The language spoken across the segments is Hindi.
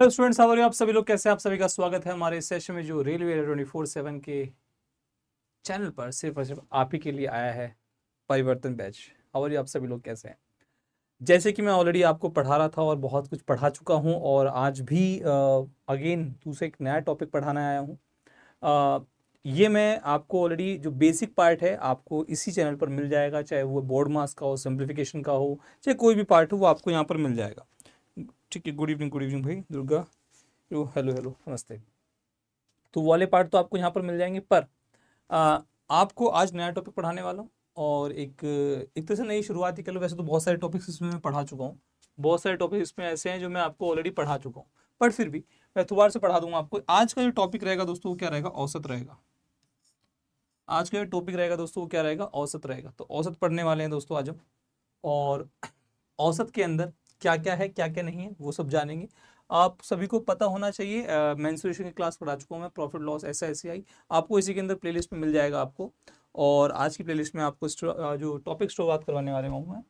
हेलो स्टूडेंट्स आवर आप सभी लोग कैसे हैं आप सभी का स्वागत है हमारे सेशन में जो रेलवे ट्वेंटी फोर सेवन के चैनल पर सिर्फ और सिर्फ आप ही के लिए आया है परिवर्तन बैच आवर आप सभी लोग कैसे हैं जैसे कि मैं ऑलरेडी आपको पढ़ा रहा था और बहुत कुछ पढ़ा चुका हूं और आज भी अगेन दूसरे एक नया टॉपिक पढ़ाने आया हूँ ये मैं आपको ऑलरेडी जो बेसिक पार्ट है आपको इसी चैनल पर मिल जाएगा चाहे वो बोर्ड मास का हो सिंप्लीफिकेशन का हो चाहे कोई भी पार्ट हो वो आपको यहाँ पर मिल जाएगा ठीक है गुड इवनिंग गुड इवनिंग भाई दुर्गा यू हेलो हेलो नमस्ते तो वाले पार्ट तो आपको यहाँ पर मिल जाएंगे पर आ, आपको आज नया टॉपिक पढ़ाने वाला हूँ और एक एक तरह से नई शुरुआती लो वैसे तो बहुत सारे टॉपिक्स इसमें मैं पढ़ा चुका हूँ बहुत सारे टॉपिक्स इसमें ऐसे हैं जो मैं आपको ऑलरेडी पढ़ा चुका हूँ पर फिर भी मैं दोबारा से पढ़ा दूंगा आपको आज का जो टॉपिक रहेगा दोस्तों वो क्या रहेगा औसत रहेगा आज का जो टॉपिक रहेगा दोस्तों वो क्या रहेगा औसत रहेगा तो औसत पढ़ने वाले हैं दोस्तों आज हम और औसत के अंदर क्या क्या है क्या क्या नहीं है वो सब जानेंगे आप सभी को पता होना चाहिए मैंसुरेशन की क्लास पढ़ा चुका हूँ मैं प्रॉफिट लॉस ऐसा ऐसे आई आपको इसी के अंदर प्लेलिस्ट में मिल जाएगा आपको और आज की प्लेलिस्ट में आपको जो टॉपिक शुरुआत करवाने वाले हूँ मैं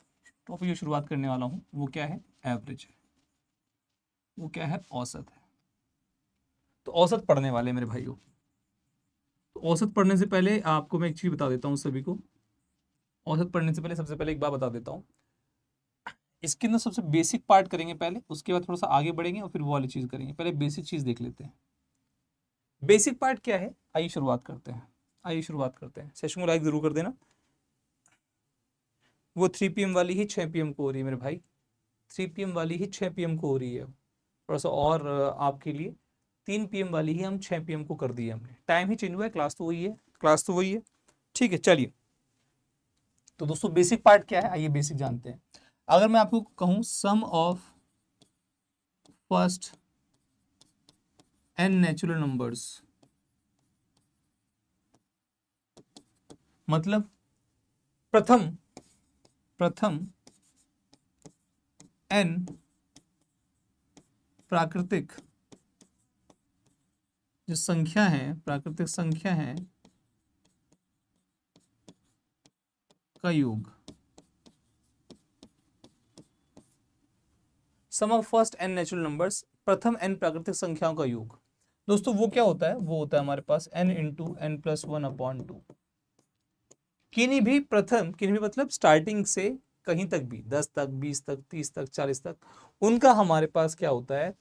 टॉपिक जो शुरुआत करने वाला हूँ वो क्या है एवरेज है वो क्या है औसत है तो औसत पढ़ने वाले मेरे भाइयों तो औसत पढ़ने से पहले आपको मैं एक चीज़ बता देता हूँ सभी को औसत पढ़ने से पहले सबसे पहले एक बात बता देता हूँ इसके अंदर सबसे बेसिक पार्ट करेंगे पहले उसके बाद थोड़ा सा आगे बढ़ेंगे और फिर वो वाली चीज़ करेंगे पहले बेसिक चीज़ देख लेते हैं बेसिक पार्ट क्या है आइए शुरुआत करते हैं आइए शुरुआत करते हैं सेशन को लाइक ज़रूर कर देना वो थ्री पी वाली ही छः पी को हो रही है मेरे भाई थ्री पी वाली ही छः पी को हो रही है थोड़ा सा और आपके लिए तीन पी वाली ही हम छः पी को कर दिए हमने टाइम ही चेंज हुआ है क्लास तो वही है क्लास तो वही है ठीक है चलिए तो दोस्तों बेसिक पार्ट क्या है आइए बेसिक जानते हैं अगर मैं आपको कहूं sum of first n natural numbers मतलब प्रथम प्रथम एन प्राकृतिक जो संख्या है प्राकृतिक संख्या है का योग sum of first n natural numbers प्रथम एन प्राकृतिक संख्याओं का योग दोस्तों वो क्या होता है वो होता है हमारे पास n into n plus one upon two किन्हीं भी प्रथम किन्हीं भी मतलब स्टार्टिंग से कहीं तक भी दस तक बीस तक तीस तक चालीस तक उनका हमारे पास क्या होता है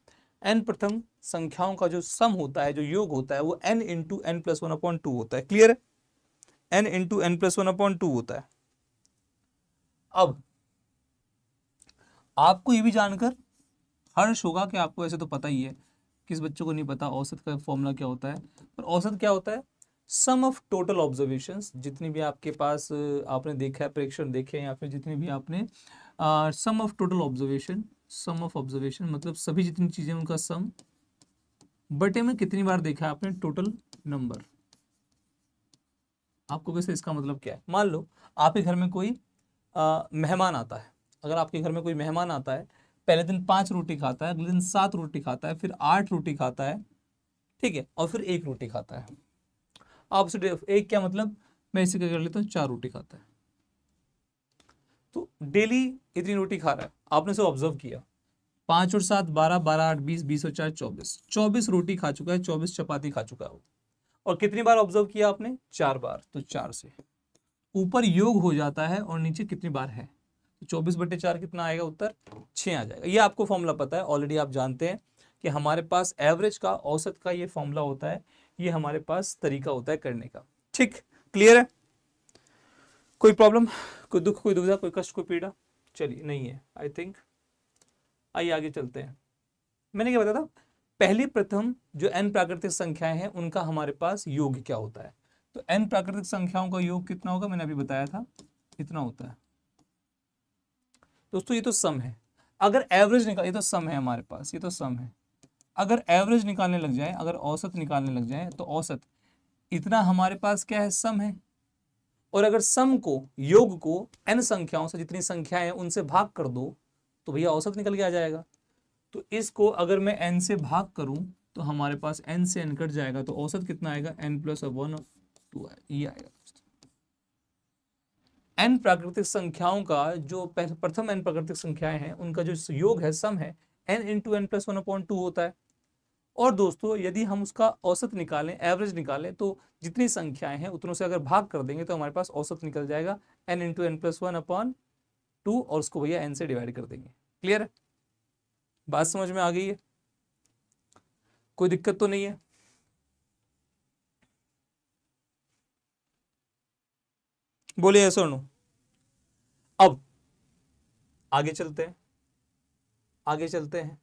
एन प्रथम संख्याओं का जो सम होता है जो योग होता है वो n into n plus one upon two होता है क्लियर है n into n plus one upon two होता है अब आपको ये भी जानकर हर्ष होगा कि आपको ऐसे तो पता ही है किस बच्चों को नहीं पता औसत का फॉर्मूला क्या होता है पर औसत क्या होता है सम ऑफ टोटल ऑब्जर्वेशन जितनी भी आपके पास आपने देखा है प्रेक्षण देखे हैं या फिर जितने भी आपने sum of total observation sum of observation मतलब सभी जितनी चीज़ें उनका सम बटे में कितनी बार देखा है आपने टोटल नंबर आपको कैसे इसका मतलब क्या है मान लो आपके घर में कोई मेहमान आता है अगर आपके घर में कोई मेहमान आता है पहले दिन पांच रोटी खाता है अगले दिन सात रोटी खाता है फिर आठ रोटी खाता है ठीक है और फिर एक रोटी खाता है आप एक क्या मतलब मैं इसे क्या कर लेता हूँ चार रोटी खाता है तो डेली इतनी रोटी खा रहा है आपने इसे ऑब्जर्व किया पांच और सात बारह बारह आठ बीस बीस और चार चौबीस चौबीस रोटी खा चुका है चौबीस चपाती खा चुका है और कितनी बार ऑब्जर्व किया आपने चार बार तो चार से ऊपर योग हो जाता है और नीचे कितनी बार है चौबीस बटे चार कितना आएगा उत्तर छः आ जाएगा ये आपको फॉर्मूला पता है ऑलरेडी आप जानते हैं कि हमारे पास एवरेज का औसत का ये फॉर्मूला होता है ये हमारे पास तरीका होता है करने का ठीक क्लियर है कोई प्रॉब्लम कोई दुख कोई दुविधा कोई कष्ट कोई पीड़ा चलिए नहीं है आई थिंक आइए आगे चलते हैं मैंने क्या बताया था पहली प्रथम जो एन प्राकृतिक संख्याएं हैं उनका हमारे पास योग क्या होता है तो एन प्राकृतिक संख्याओं का योग कितना होगा मैंने अभी बताया था इतना होता है दोस्तों ये तो सम है अगर एवरेज निकाल ये तो सम है हमारे पास ये तो सम है अगर एवरेज निकालने लग जाए अगर औसत निकालने लग जाए तो औसत इतना हमारे पास क्या है सम है और अगर सम को योग को एन संख्याओं से जितनी संख्याएं उनसे भाग कर दो तो भैया औसत निकल के आ जाएगा तो इसको अगर मैं एन से भाग करूं तो हमारे पास एन से एन कट जाएगा तो औसत कितना आएगा एन प्लस वन टू ये आएगा एन प्राकृतिक संख्याओं का जो प्रथम एन प्राकृतिक संख्याएं हैं उनका जो योग है सम है n into n plus one upon two होता है और दोस्तों यदि हम उसका औसत निकालें एवरेज निकालें तो जितनी संख्याएं हैं उतनों से अगर भाग कर देंगे तो हमारे पास औसत निकल जाएगा n into n plus one upon two और उसको भैया एन से डिवाइड कर देंगे क्लियर है बात समझ में आ गई है कोई दिक्कत तो नहीं है बोले ऐसा और नो अब आगे चलते हैं आगे चलते हैं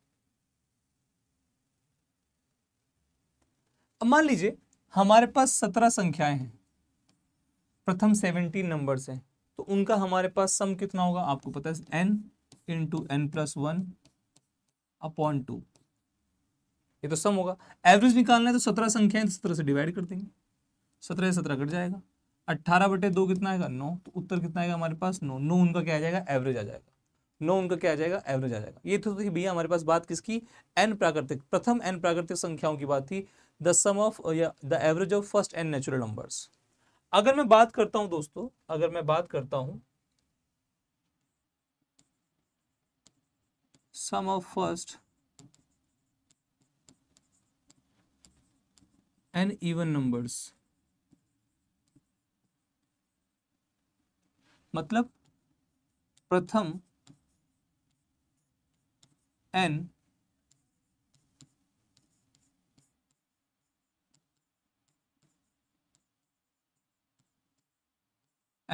अब मान लीजिए हमारे पास सत्रह संख्याएं हैं प्रथम सेवनटीन नंबर हैं तो उनका हमारे पास सम कितना होगा आपको पता है n into n plus one upon two ये तो सम होगा एवरेज निकालना है तो सत्रह संख्याएं तो सत्रह से डिवाइड कर देंगे सत्रह से सत्रह कट जाएगा अट्ठारह बटे दो कितना आएगा नौ तो उत्तर कितना आएगा हमारे पास नौ नो उनका क्या आ जाएगा एवरेज आ जाएगा नो उनका क्या आ जाएगा एवरेज आ जाएगा ये तो भैया हमारे पास बात किसकी एन प्राकृतिक प्रथम एन प्राकृतिक संख्याओं की बात थी द सम ऑफ या the average of first n natural numbers अगर मैं बात करता हूं दोस्तों अगर मैं बात करता हूं sum of first n even numbers मतलब प्रथम एन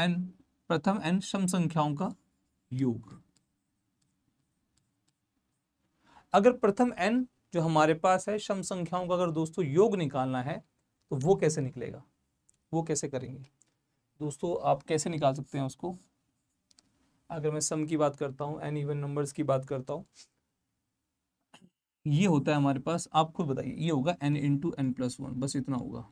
एन प्रथम एन सम संख्याओं का योग अगर प्रथम एन जो हमारे पास है सम संख्याओं का अगर दोस्तों योग निकालना है तो वो कैसे निकलेगा वो कैसे करेंगे दोस्तों आप कैसे निकाल सकते हैं उसको अगर मैं सम की बात करता हूँ एन इवन नंबर्स की बात करता हूँ ये होता है हमारे पास आप खुद बताइए ये होगा n into n plus one बस इतना होगा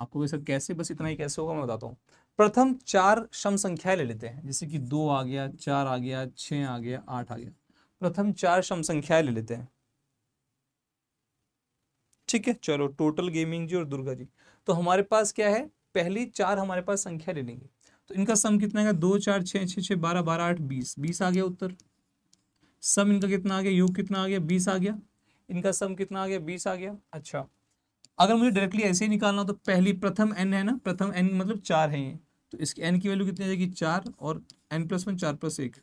आपको वैसे कैसे बस इतना ही कैसे होगा मैं बताता हूँ प्रथम चार सम संख्या ले लेते हैं जैसे कि दो आ गया चार आ गया छ आ गया आठ आ गया प्रथम चार सम संख्या ले लेते हैं ठीक है चलो टोटल गेमिंग जी और दुर्गा जी तो हमारे पास क्या है पहली चार हमारे पास संख्या ले लेंगे तो इनका सम कितना आएगा दो चार छः छः छः बारह बारह आठ बीस बीस आ गया उत्तर सम इनका कितना आ गया योग कितना आ गया बीस आ गया इनका सम कितना आ गया बीस आ गया अच्छा अगर मुझे डायरेक्टली ऐसे ही निकालना तो पहली प्रथम एन है ना प्रथम एन मतलब चार है ये तो इसकी एन की वैल्यू कितनी आ जाएगी चार और एन प्लस वन चार प्लस एक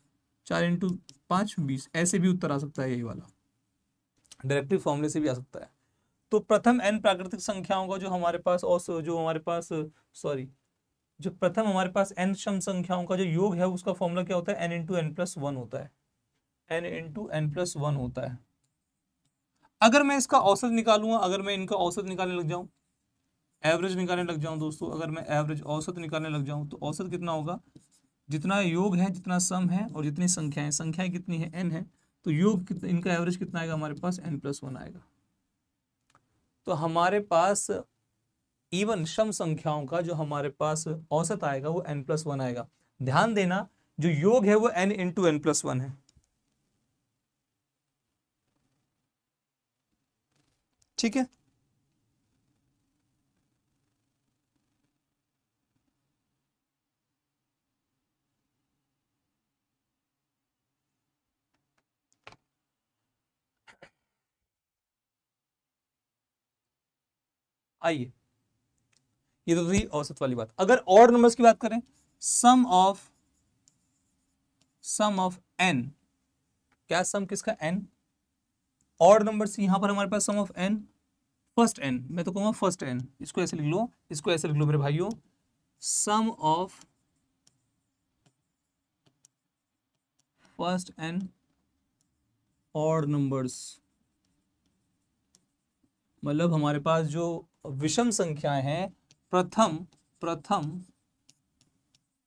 चार इंटू पाँच बीस ऐसे भी उत्तर आ सकता है यही वाला डायरेक्टली फॉर्मूले से भी आ सकता है तो प्रथम एन प्राकृतिक संख्याओं का जो हमारे पास और जो हमारे पास सॉरी जो प्रथम हमारे पास एन सम संख्याओं का जो योग है उसका फॉर्मूला क्या होता है n into n plus one होता है n into n plus one होता है अगर मैं इसका औसत निकालूंगा अगर मैं इनका औसत निकालने लग जाऊं एवरेज निकालने लग जाऊं दोस्तों अगर मैं एवरेज औसत निकालने लग जाऊं तो औसत कितना होगा जितना योग है जितना सम है और जितनी संख्याएं संख्याएं कितनी है एन है तो योग इनका एवरेज कितना आएगा हमारे पास एन प्लस वन आएगा तो हमारे पास इवन सम संख्याओं का जो हमारे पास औसत आएगा वो एन प्लस वन आएगा ध्यान देना जो योग है वो n into n plus one है ठीक है आइए ये तो थी औसत वाली बात अगर और नंबर्स की बात करें sum of sum of n क्या सम किसका एन और नंबर्स यहां पर हमारे पास sum of n first n मैं तो कहूंगा फर्स्ट एन इसको ऐसे लिख लो इसको ऐसे लिख लो मेरे भाइयों सम ऑफ फर्स्ट एन और नंबर्स मतलब हमारे पास जो विषम संख्याएं हैं प्रथम प्रथम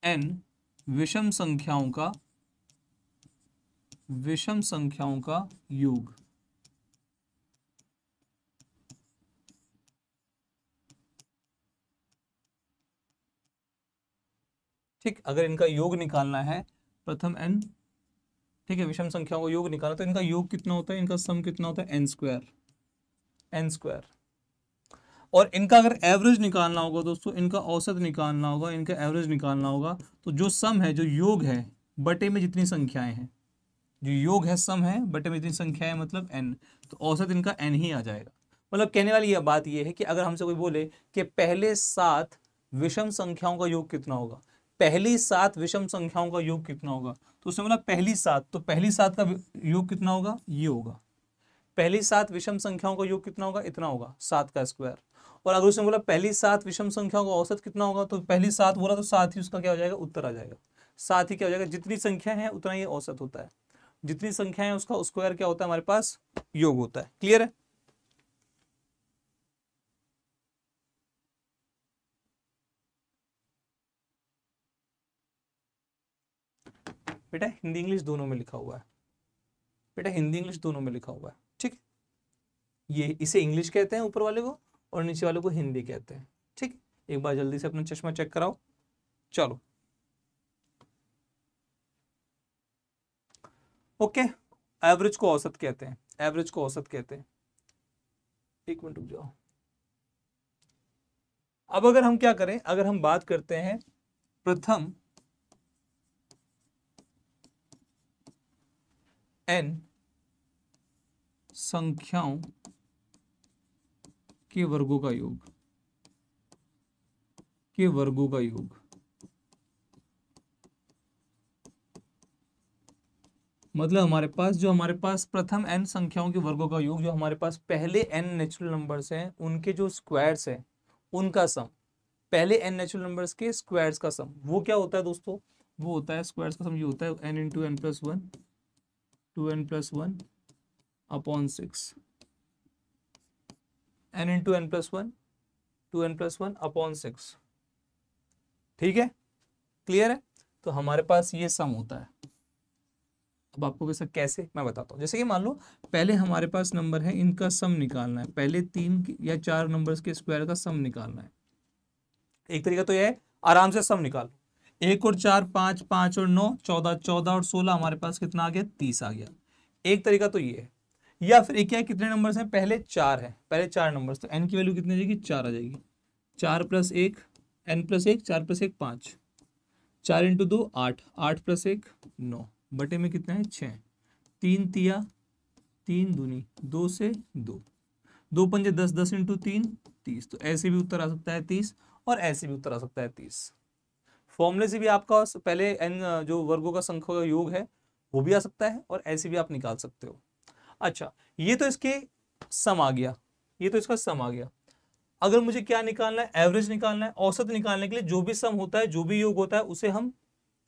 एन विषम संख्याओं का विषम संख्याओं का योग ठीक अगर इनका योग निकालना है प्रथम एन ठीक है विषम संख्याओं का योग निकालना तो इनका योग कितना होता है इनका सम कितना होता है एन स्क्वायर एन स्क्वायर और इनका अगर एवरेज निकालना होगा दोस्तों इनका औसत निकालना होगा इनका एवरेज निकालना होगा तो जो सम है जो योग है बटे में जितनी संख्याएं हैं जो योग है सम है बटे में जितनी संख्याएं मतलब एन तो औसत इनका एन ही आ जाएगा मतलब कहने वाली यह बात यह है कि अगर हमसे कोई बोले कि पहले सात विषम संख्याओं का योग कितना होगा पहली सात विषम संख्याओं का योग कितना होगा तो उसने बोला पहली सात तो पहली सात का योग कितना होगा ये होगा पहली सात विषम संख्याओं का योग कितना होगा इतना होगा सात का स्क्वायर और अगर उसने बोला पहली सात विषम संख्याओं का औसत कितना होगा तो पहली सात बोला तो साथ ही उसका क्या हो जाएगा उत्तर आ जाएगा साथ ही क्या हो जाएगा जितनी संख्या है उतना ही औसत होता है जितनी संख्या है उसका स्क्वायर क्या होता है हमारे पास योग होता है क्लियर है बेटा हिंदी इंग्लिश दोनों में लिखा हुआ है बेटा हिंदी इंग्लिश दोनों में लिखा हुआ है ठीक ये इसे इंग्लिश कहते हैं ऊपर वाले को और नीचे वालों को हिंदी कहते हैं ठीक एक बार जल्दी से अपना चश्मा चेक कराओ चलो ओके एवरेज को औसत कहते हैं एवरेज को औसत कहते हैं एक मिनट रुक जाओ अब अगर हम क्या करें अगर हम बात करते हैं प्रथम एन संख्याओं के वर्गों का योग के वर्गों का योग मतलब हमारे पास जो हमारे पास प्रथम एन संख्याओं के वर्गों का योग जो हमारे पास पहले एन नेचुरल नंबर्स हैं उनके जो स्क्वायर्स हैं उनका सम पहले एन नेचुरल नंबर्स के स्क्वायर्स का सम वो क्या होता है दोस्तों वो होता है स्क्वायर्स का सम ये होता है n into n plus one two n plus one upon six n in two n plus one two n plus one upon six ठीक है क्लियर है तो हमारे पास ये सम होता है अब आपको कैसे कैसे मैं बताता हूँ जैसे कि मान लो पहले हमारे पास नंबर है इनका सम निकालना है पहले तीन या चार नंबर्स के स्क्वायर का सम निकालना है एक तरीका तो यह है आराम से सम निकालो एक और चार पांच पांच और नौ चौदह चौदह और सोलह हमारे पास कितना आ गया तीस आ गया एक तरीका तो ये है या फिर एक या कितने नंबर हैं पहले चार हैं पहले चार नंबर तो एन की वैल्यू कितनी जाएगी चार आ जाएगी चार प्लस एक एन प्लस एक चार प्लस एक पाँच चार इंटू दो आठ आठ प्लस एक नौ बटे में कितना है छः तीन तिया तीन दूनी दो से दो दो पंजे दस दस इंटू तीन तीस तो ऐसे भी उत्तर आ सकता है तीस और ऐसे भी उत्तर आ सकता है तीस फॉर्मूले से भी आपका पहले एन जो वर्गों का संख्या योग है वो भी आ सकता है और ऐसे भी आप निकाल सकते हो अच्छा ये तो इसके सम आ गया ये तो इसका सम आ गया अगर मुझे क्या निकालना है एवरेज निकालना है औसत निकालने के लिए जो भी सम होता है जो भी योग होता है उसे हम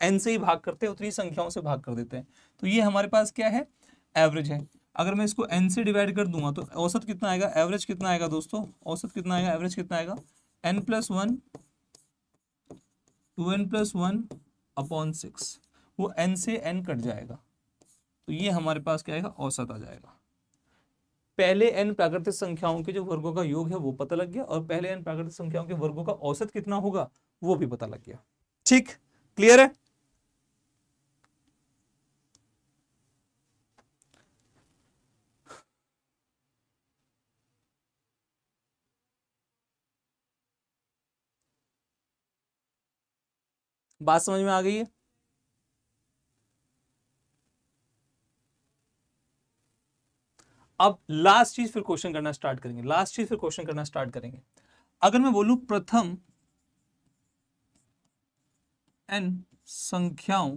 एन से ही भाग करते हैं उतनी संख्याओं से भाग कर देते हैं तो ये हमारे पास क्या है एवरेज है अगर मैं इसको एन से डिवाइड कर दूंगा तो औसत कितना आएगा एवरेज कितना आएगा दोस्तों औसत कितना आएगा एवरेज कितना आएगा n plus one two n plus one upon six वो एन से एन कट जाएगा तो ये हमारे पास क्या आएगा औसत आ जाएगा पहले एन प्राकृतिक संख्याओं के जो वर्गों का योग है वो पता लग गया और पहले एन प्राकृतिक संख्याओं के वर्गों का औसत कितना होगा वो भी पता लग गया ठीक क्लियर है बात समझ में आ गई है अब लास्ट चीज फिर क्वेश्चन करना स्टार्ट करेंगे लास्ट चीज फिर क्वेश्चन करना स्टार्ट करेंगे अगर मैं बोलू प्रथम एन संख्याओं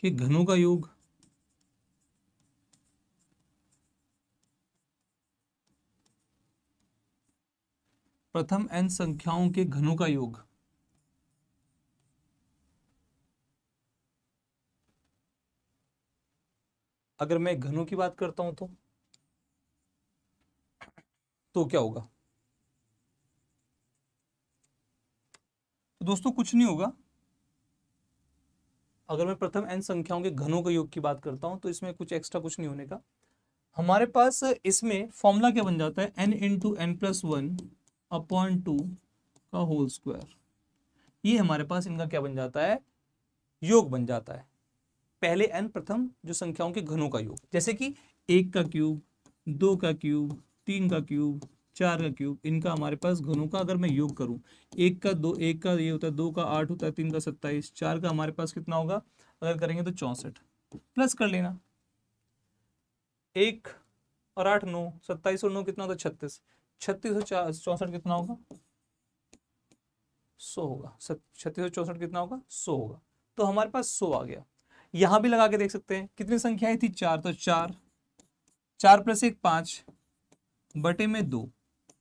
के घनों का योग प्रथम एन संख्याओं के घनों का योग अगर मैं घनों की बात करता हूं तो तो क्या होगा तो दोस्तों कुछ नहीं होगा अगर मैं प्रथम एन संख्याओं के घनों के योग की बात करता हूं तो इसमें कुछ एक्स्ट्रा कुछ नहीं होने का हमारे पास इसमें फॉर्मूला क्या बन जाता है n in two n plus one upon two का होल स्क्वायर ये हमारे पास इनका क्या बन जाता है योग बन जाता है पहले एन प्रथम जो संख्याओं के घनों का योग जैसे कि एक का क्यूब दो का क्यूब तीन का क्यूब चार का क्यूब इनका हमारे पास घनों का अगर मैं योग करूं एक का दो एक का ये होता है दो का आठ होता है तीन का सत्ताईस चार का हमारे पास कितना होगा अगर करेंगे तो चौसठ प्लस कर लेना एक और आठ नौ सत्ताईस और नौ कितना होता है छत्तीस छत्तीस और चार चौंसठ कितना होगा सौ होगा छत्तीस और चौसठ कितना होगा सौ होगा तो हमारे पास सौ आ गया यहां भी लगा के देख सकते हैं कितनी संख्याएं थी चार तो चार चार प्लस एक पांच बटे में दो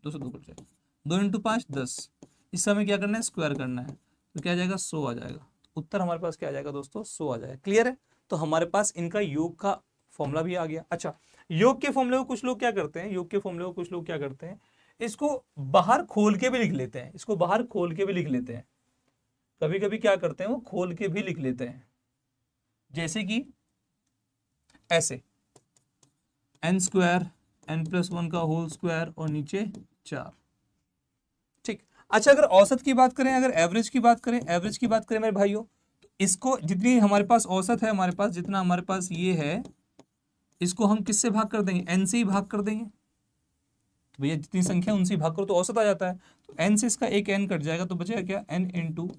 दो सौ दो कट जाएगा दो इंटू पांच दस इस हमें क्या करना है स्क्वायर करना है तो क्या जाएगा सो आ जाएगा उत्तर हमारे पास क्या आ जाएगा दोस्तों सो आ जाएगा क्लियर है तो हमारे पास इनका योग का फॉर्मूला भी आ गया अच्छा योग के फॉर्मूले को कुछ लोग क्या करते हैं योग के फॉर्मूले को कुछ लोग क्या करते हैं इसको बाहर खोल के भी लिख लेते हैं इसको बाहर खोल के भी लिख लेते हैं कभी कभी क्या करते हैं वो खोल के भी लिख लेते हैं जैसे कि ऐसे n square n plus one का होल स्क्वायर और नीचे चार ठीक अच्छा अगर औसत की बात करें अगर एवरेज की बात करें एवरेज की बात करें मेरे भाइयों तो इसको जितनी हमारे पास औसत है हमारे पास जितना हमारे पास ये है इसको हम किससे भाग कर देंगे एन से ही भाग कर देंगे तो भैया जितनी संख्या उनसे भाग करो तो औसत आ जाता है तो एन से इसका एक एन कट जाएगा तो बचेगा क्या n in two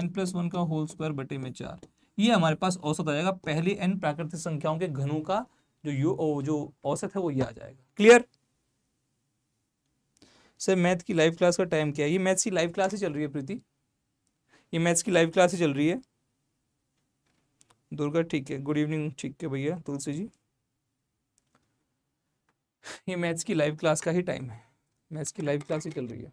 n plus one का होल स्क्वायर बटे में चार ये हमारे पास औसत आ जाएगा पहली एन प्राकृतिक संख्याओं के घनों का जो यो जो औसत है वो ये आ जाएगा क्लियर सर मैथ की लाइव क्लास का टाइम क्या है ये मैथ्स की लाइव क्लास ही चल रही है प्रीति ये मैथ्स की लाइव क्लास ही चल रही है दुर्गा ठीक है गुड इवनिंग ठीक है भैया तुलसी जी ये मैथ्स की लाइव क्लास का ही टाइम है मैथ्स की लाइव क्लास ही चल रही है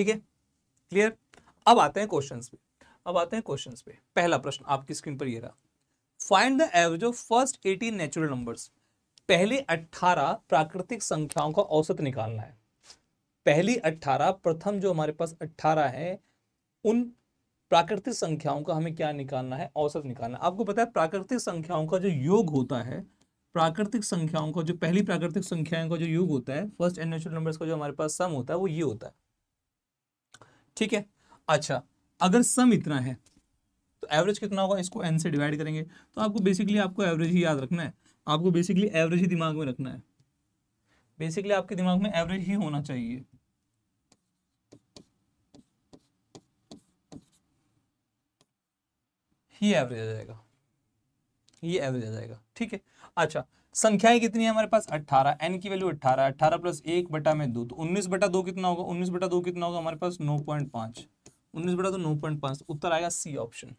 ठीक है क्लियर अब आते हैं क्वेश्चंस पे अब आते हैं क्वेश्चंस पे पहला प्रश्न आपकी स्क्रीन पर ये रहा find the average of first eighteen natural numbers पहले अट्ठारह प्राकृतिक संख्याओं का औसत निकालना है पहली अट्ठारह प्रथम जो हमारे पास अट्ठारह है उन प्राकृतिक संख्याओं का हमें क्या निकालना है औसत निकालना है आपको पता है प्राकृतिक संख्याओं का जो योग होता है प्राकृतिक संख्याओं का जो पहली प्राकृतिक संख्याओं का जो योग होता है फर्स्ट एंड नेचुरल नंबर्स का जो हमारे पास सम होता है वो ये होता है ठीक है अच्छा अगर सम इतना है तो एवरेज कितना होगा इसको एन से डिवाइड करेंगे तो आपको बेसिकली आपको एवरेज ही याद रखना है आपको बेसिकली एवरेज ही दिमाग में रखना है बेसिकली आपके दिमाग में एवरेज ही होना चाहिए ही एवरेज आ जाएगा ये एवरेज आ जाएगा ठीक है अच्छा संख्याएं कितनी है हमारे पास 18 एन की वैल्यू 18 18 प्लस एक बटा में दो तो 19 बटा दो कितना होगा 19 बटा दो कितना होगा हमारे पास 9.5 19 बटा दो 9.5 उत्तर आएगा सी ऑप्शन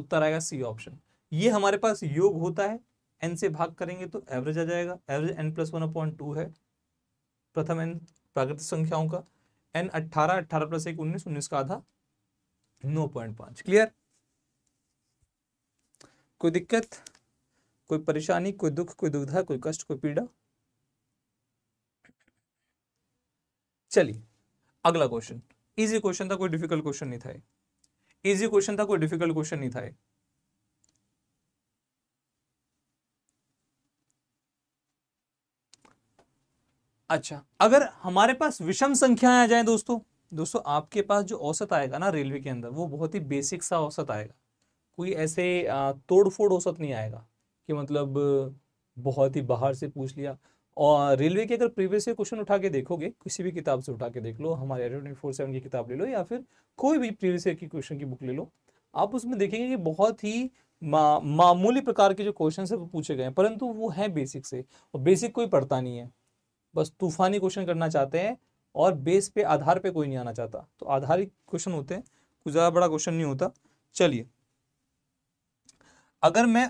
उत्तर आएगा सी ऑप्शन ये हमारे पास योग होता है एन से भाग करेंगे तो एवरेज आ जाएगा average n plus one upon two है प्रथम एन प्राकृतिक संख्याओं का एन अट्ठारह अट्ठारह प्लस एक उन्नीस उन्नीस का आधा नौ पॉइंट पांच क्लियर कोई दिक्कत कोई परेशानी कोई दुख कोई दुविधा कोई कष्ट कोई पीड़ा चलिए अगला क्वेश्चन इजी क्वेश्चन था कोई डिफिकल्ट क्वेश्चन नहीं था इजी क्वेश्चन था कोई डिफिकल्ट क्वेश्चन नहीं था अच्छा अगर हमारे पास विषम संख्याएं आ जाए दोस्तों दोस्तों आपके पास जो औसत आएगा ना रेलवे के अंदर वो बहुत ही बेसिक सा औसत आएगा कोई ऐसे तोड़फोड़ औसत नहीं आएगा कि मतलब बहुत ही बाहर से पूछ लिया और रेलवे के अगर प्रीवियस ईयर क्वेश्चन उठा के देखोगे किसी भी किताब से उठा के देख लो हमारे फोर सेवन की किताब ले लो या फिर कोई भी प्रीवियस ईयर की क्वेश्चन की बुक ले लो आप उसमें देखेंगे कि बहुत ही मा, मामूली प्रकार के जो क्वेश्चन है वो पूछे गए हैं परंतु वो है बेसिक से और बेसिक कोई पढ़ता नहीं है बस तूफानी क्वेश्चन करना चाहते हैं और बेस पे आधार पे कोई नहीं आना चाहता तो आधारित क्वेश्चन होते हैं कुछ ज़्यादा बड़ा क्वेश्चन नहीं होता चलिए अगर मैं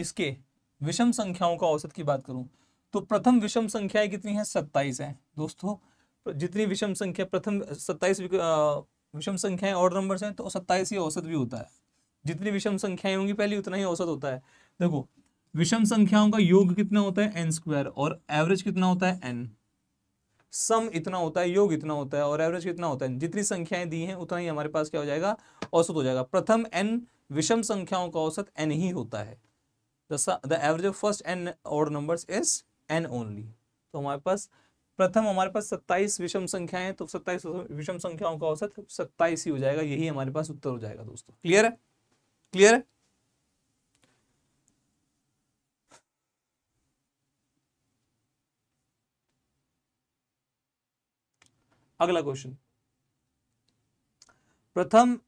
इसके विषम संख्याओं का औसत की बात करूं तो प्रथम विषम संख्याएं कितनी है सत्ताईस है दोस्तों जितनी विषम संख्या प्रथम सत्ताईस विषम संख्याएं और नंबर हैं तो सत्ताईस ही औसत भी होता है जितनी विषम संख्याएं होंगी पहले उतना ही औसत होता है देखो विषम संख्याओं का योग कितना होता है एन स्क्वायर और एवरेज कितना होता है एन सम इतना होता है योग इतना होता है और एवरेज कितना होता है जितनी संख्याएं दी हैं उतना ही हमारे पास क्या हो जाएगा औसत हो जाएगा प्रथम एन विषम संख्याओं का औसत एन ही होता है the average of first n और नंबर्स इज एन ओनली तो हमारे पास प्रथम हमारे पास सत्ताईस विषम संख्याएं हैं तो सत्ताईस विषम संख्याओं का औसत सत्ताईस ही हो जाएगा यही हमारे पास उत्तर हो जाएगा दोस्तों क्लियर है क्लियर है अगला क्वेश्चन प्रथम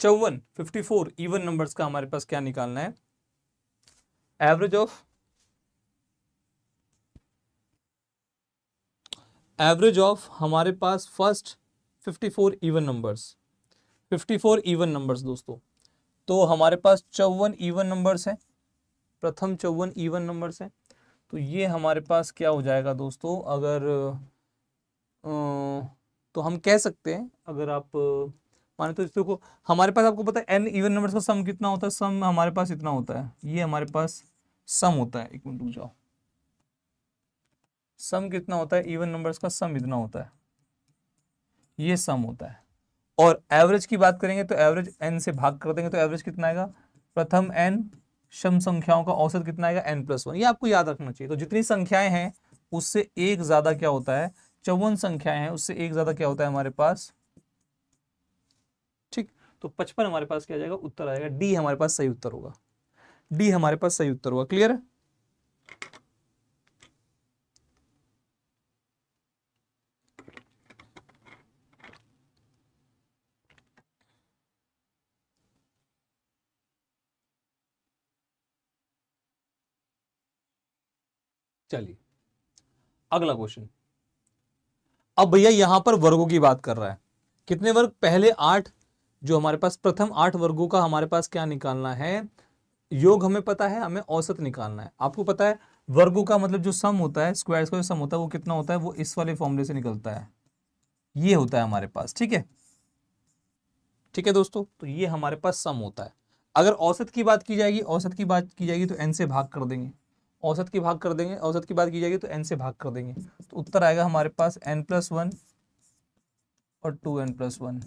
चौवन फिफ्टी फोर इवन नंबर का हमारे पास क्या निकालना है एवरेज ऑफ एवरेज ऑफ हमारे पास first fifty four even numbers fifty four even numbers दोस्तों तो हमारे पास चौवन इवन नंबर्स हैं प्रथम चौवन इवन नंबर्स हैं तो ये हमारे पास क्या हो जाएगा दोस्तों अगर तो हम कह सकते हैं अगर आप माने तो इसको हमारे पास आपको पता है एन इवन नंबर्स का सम कितना होता है सम हमारे पास इतना होता है ये हमारे पास सम होता है एक मिनट रुक जाओ सम कितना होता है इवन नंबर्स का सम इतना होता है ये सम होता है और एवरेज की बात करेंगे तो एवरेज एन से भाग कर देंगे तो एवरेज कितना आएगा प्रथम एन सम संख्याओं का औसत कितना आएगा एन प्लस वन ये आपको याद रखना चाहिए तो जितनी संख्याएं हैं उससे एक ज्यादा क्या होता है चौवन संख्याएं हैं उससे एक ज्यादा क्या होता है हमारे पास तो पचपन हमारे पास क्या जाएगा उत्तर आएगा डी हमारे पास सही उत्तर होगा डी हमारे पास सही उत्तर होगा क्लियर चलिए अगला क्वेश्चन अब भैया यहां पर वर्गों की बात कर रहा है कितने वर्ग पहले आठ जो हमारे पास प्रथम आठ वर्गों का हमारे पास क्या निकालना है योग हमें पता है हमें औसत निकालना है आपको पता है वर्गों का मतलब जो सम होता है स्क्वायर्स का जो सम होता है वो कितना होता है वो इस वाले फॉर्मूले से निकलता है ये होता है हमारे पास ठीक है ठीक है दोस्तों तो ये हमारे पास सम होता है अगर औसत की बात की जाएगी औसत की बात की जाएगी तो एन से भाग कर देंगे औसत की भाग कर देंगे औसत की बात की जाएगी तो एन से भाग कर देंगे तो उत्तर आएगा हमारे पास एन प्लस वन और two n plus one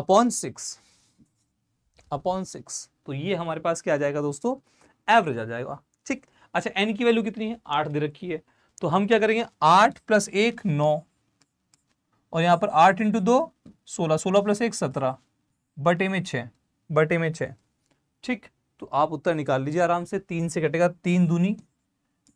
upon six upon six तो ये हमारे पास क्या आ जाएगा दोस्तों एवरेज आ जाएगा ठीक अच्छा एन की वैल्यू कितनी है आठ दे रखी है तो हम क्या करेंगे आठ प्लस एक नौ और यहां पर आठ इंटू दो सोलह सोलह प्लस एक सत्रह बटे में छ बटे में छ ठीक तो आप उत्तर निकाल लीजिए आराम से तीन से कटेगा तीन दूनी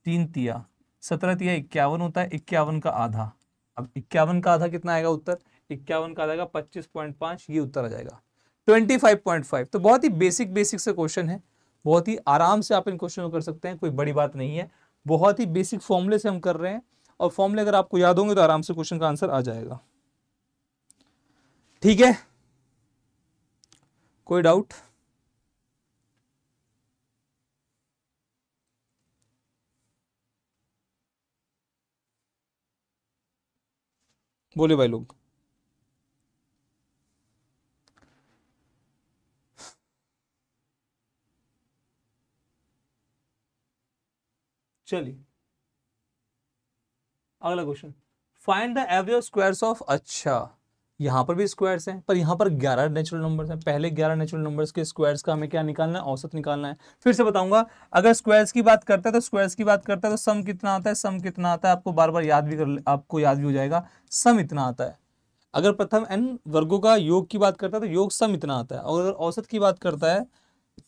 तीन तिया सत्रह तिया इक्यावन होता है इक्यावन का आधा अब इक्यावन का आधा कितना आएगा उत्तर इक्यावन का आ जाएगा पच्चीस पॉइंट पांच ये उत्तर आ जाएगा ट्वेंटी फाइव पॉइंट फाइव तो बहुत ही बेसिक बेसिक से क्वेश्चन है बहुत ही आराम से आप इन क्वेश्चन को कर सकते हैं कोई बड़ी बात नहीं है बहुत ही बेसिक फॉर्मुले से हम कर रहे हैं और फॉर्मुले अगर आपको याद होंगे तो आराम से क्वेश्चन का आंसर आ जाएगा ठीक है कोई डाउट बोले भाई लोग चलिए अगला question find the average squares of अच्छा यहां पर भी स्क्वायर्स हैं पर यहां पर 11 नेचुरल नंबर्स हैं पहले 11 नेचुरल नंबर्स के स्क्वायर्स का हमें क्या निकालना है औसत निकालना है फिर से बताऊंगा अगर स्क्वायर्स की बात करता है तो स्क्वायर्स की बात करता है तो सम कितना आता है सम कितना आता है आपको बार बार याद भी कर आपको याद भी हो जाएगा सम इतना आता है अगर प्रथम एन वर्गों का योग की बात करता है तो योग सम इतना आता है और अगर औसत की बात करता है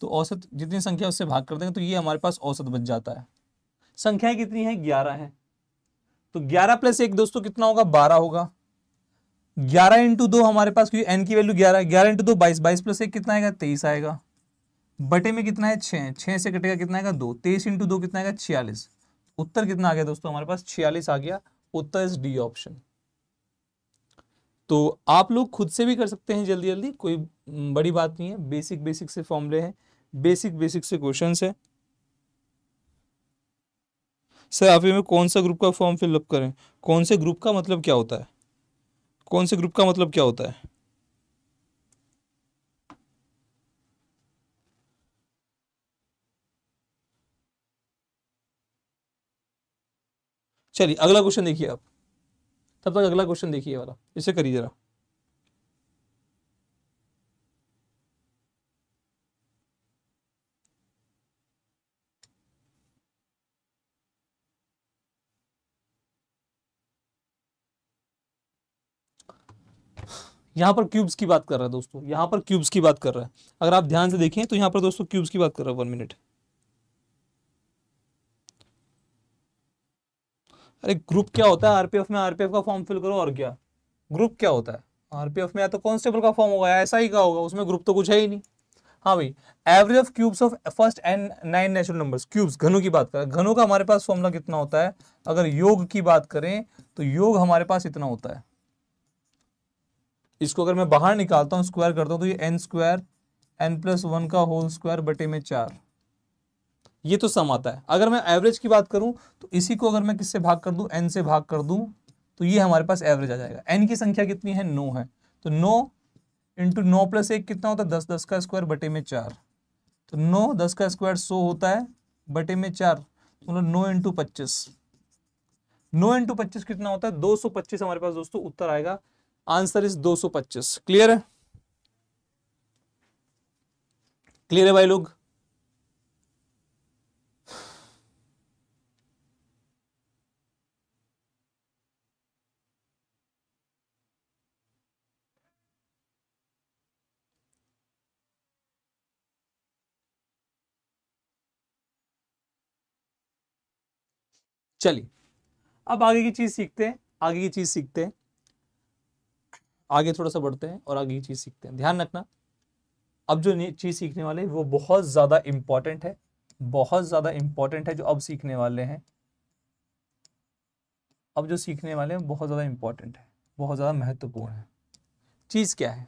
तो औसत जितनी संख्या उससे भाग कर देंगे तो ये हमारे पास औसत बच जाता है संख्याएं कितनी है ग्यारह है तो ग्यारह प्लस एक दोस्तों कितना होगा बारह होगा ग्यारह इंटू दो हमारे पास क्योंकि एन की वैल्यू ग्यारह ग्यारह इंटू दो बाईस बाईस प्लस एक कितना आएगा तेईस आएगा बटे में कितना है छः छह से कटेगा कितना आएगा दो तेईस इंटू दो कितना आएगा छियालीस उत्तर कितना आ गया दोस्तों हमारे पास छियालीस आ गया उत्तर इज डी ऑप्शन तो आप लोग खुद से भी कर सकते हैं जल्दी जल्दी कोई बड़ी बात नहीं है बेसिक बेसिक से फॉर्मले हैं बेसिक बेसिक से क्वेश्चन है सर आप में कौन सा ग्रुप का फॉर्म फिलअप करें कौन से ग्रुप का मतलब क्या होता है कौन से ग्रुप का मतलब क्या होता है चलिए अगला क्वेश्चन देखिए आप तब तक अगला क्वेश्चन देखिए वाला इसे करिए जरा यहाँ पर क्यूब्स की बात कर रहा है दोस्तों यहाँ पर क्यूब्स की बात कर रहा है अगर आप ध्यान से देखें तो यहाँ पर दोस्तों क्यूब्स की बात कर रहा है वन मिनट अरे ग्रुप क्या होता है आरपीएफ में आरपीएफ का फॉर्म फिल करो और क्या ग्रुप क्या होता है आरपीएफ में या तो कॉन्स्टेबल का फॉर्म होगा ऐसा ही का होगा उसमें ग्रुप तो कुछ है ही नहीं हाँ भाई average of cubes of first and nine natural numbers cubes घनों की बात करें घनों का हमारे पास फॉर्मूला कितना होता है अगर योग की बात करें तो योग हमारे पास इतना होता है इसको अगर मैं बाहर निकालता हूँ स्क्वायर करता हूँ तो ये n square n plus one का होल स्क्वायर बटे में चार ये तो सम आता है अगर मैं एवरेज की बात करूं तो इसी को अगर मैं किससे भाग कर दूं एन से भाग कर दूं तो ये हमारे पास एवरेज आ जाएगा एन की संख्या कितनी है नो है तो नो इंटू नौ प्लस एक कितना होता है दस दस का स्क्वायर बटे में चार तो नौ दस का स्क्वायर सो होता है बटे में चार तो मतलब नौ इंटू पच्चीस नौ इंटू पच्चीस कितना होता है दो सौ पच्चीस हमारे पास दोस्तों उत्तर आएगा आंसर इज 225 क्लियर है क्लियर है भाई लोग चलिए अब आगे की चीज सीखते हैं आगे की चीज सीखते हैं आगे थोड़ा सा बढ़ते हैं और आगे की चीज़ सीखते हैं ध्यान रखना अब जो चीज़ सीखने वाले वो बहुत ज़्यादा इम्पॉर्टेंट है बहुत ज़्यादा इम्पॉर्टेंट है जो अब सीखने वाले हैं अब जो सीखने वाले हैं बहुत ज़्यादा इम्पॉर्टेंट है बहुत ज़्यादा महत्वपूर्ण है चीज़ क्या है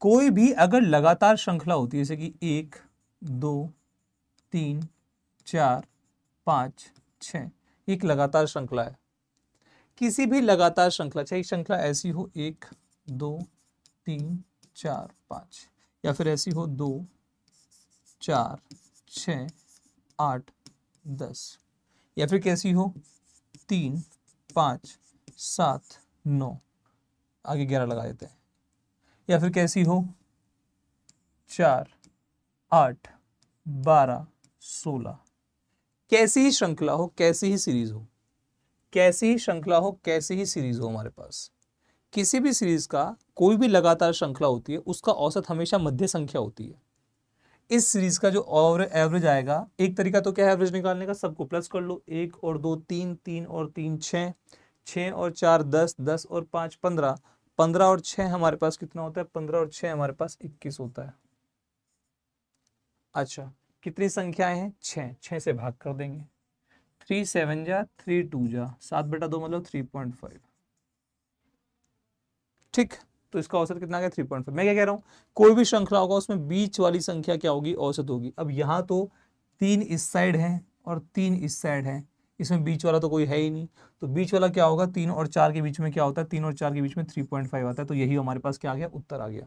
कोई भी अगर लगातार श्रृंखला होती है जैसे कि एक दो तीन चार पाँच छ एक लगातार श्रृंखला है किसी भी लगातार श्रृंखला चाहे श्रृंखला ऐसी हो एक दो तीन चार पाँच या फिर ऐसी हो दो चार छ आठ दस या फिर कैसी हो तीन पाँच सात नौ आगे ग्यारह लगा देते हैं या फिर कैसी हो चार आठ बारह सोलह कैसी ही श्रृंखला हो कैसी ही सीरीज हो कैसी ही श्रृंखला हो कैसी ही सीरीज हो हमारे पास किसी भी सीरीज का कोई भी लगातार श्रृंखला होती है उसका औसत हमेशा मध्य संख्या होती है इस सीरीज का जो और एवरेज आएगा एक तरीका तो क्या है एवरेज निकालने का सबको प्लस कर लो एक और दो तीन तीन और तीन छ छः और चार दस दस और पाँच पंद्रह पंद्रह और छः हमारे पास कितना होता है पंद्रह और छः हमारे पास इक्कीस होता है अच्छा कितनी संख्याएं हैं छः छः से भाग कर देंगे थ्री सेवन जा थ्री टू जा सात बेटा दो मतलब थ्री पॉइंट फाइव ठीक तो इसका औसत कितना गया थ्री पॉइंट फाइव मैं क्या कह रहा हूँ कोई भी श्रृंखला होगा उसमें बीच वाली संख्या क्या होगी औसत होगी अब यहाँ तो तीन इस साइड है और तीन इस साइड है इसमें बीच वाला तो कोई है ही नहीं तो बीच वाला क्या होगा तीन और चार के बीच में क्या होता है तीन और चार के बीच में थ्री पॉइंट फाइव आता है तो यही हमारे पास क्या आ गया उत्तर आ गया